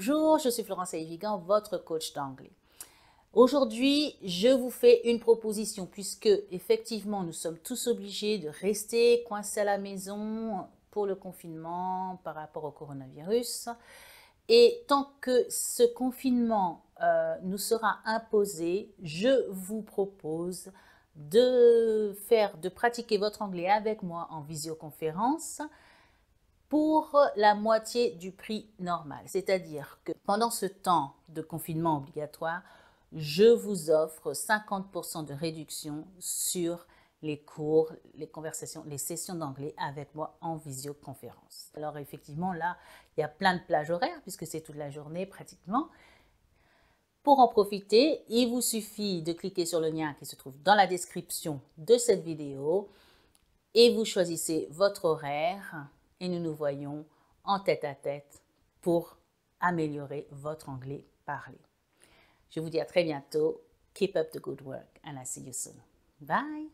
Bonjour, je suis Florence Ayvigan, votre coach d'anglais. Aujourd'hui, je vous fais une proposition puisque effectivement, nous sommes tous obligés de rester coincés à la maison pour le confinement par rapport au coronavirus. Et tant que ce confinement euh, nous sera imposé, je vous propose de faire, de pratiquer votre anglais avec moi en visioconférence pour la moitié du prix normal. C'est-à-dire que pendant ce temps de confinement obligatoire, je vous offre 50% de réduction sur les cours, les conversations, les sessions d'anglais avec moi en visioconférence. Alors effectivement, là, il y a plein de plages horaires puisque c'est toute la journée pratiquement. Pour en profiter, il vous suffit de cliquer sur le lien qui se trouve dans la description de cette vidéo et vous choisissez votre horaire et nous nous voyons en tête à tête pour améliorer votre anglais parlé. Je vous dis à très bientôt. Keep up the good work and I see you soon. Bye!